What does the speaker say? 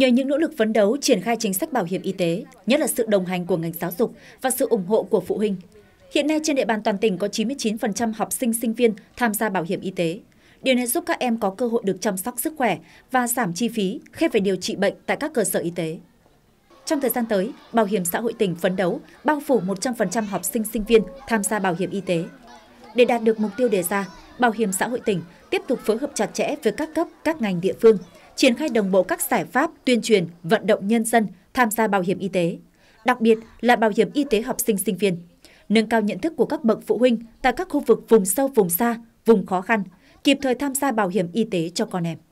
Nhờ những nỗ lực phấn đấu triển khai chính sách bảo hiểm y tế, nhất là sự đồng hành của ngành giáo dục và sự ủng hộ của phụ huynh, hiện nay trên địa bàn toàn tỉnh có 99% học sinh sinh viên tham gia bảo hiểm y tế. Điều này giúp các em có cơ hội được chăm sóc sức khỏe và giảm chi phí khi phải điều trị bệnh tại các cơ sở y tế. Trong thời gian tới, Bảo hiểm xã hội tỉnh phấn đấu bao phủ 100% học sinh sinh viên tham gia bảo hiểm y tế. Để đạt được mục tiêu đề ra, Bảo hiểm xã hội tỉnh tiếp tục phối hợp chặt chẽ với các cấp, các ngành địa phương – triển khai đồng bộ các giải pháp tuyên truyền, vận động nhân dân tham gia bảo hiểm y tế, đặc biệt là bảo hiểm y tế học sinh sinh viên, nâng cao nhận thức của các bậc phụ huynh tại các khu vực vùng sâu vùng xa, vùng khó khăn, kịp thời tham gia bảo hiểm y tế cho con em.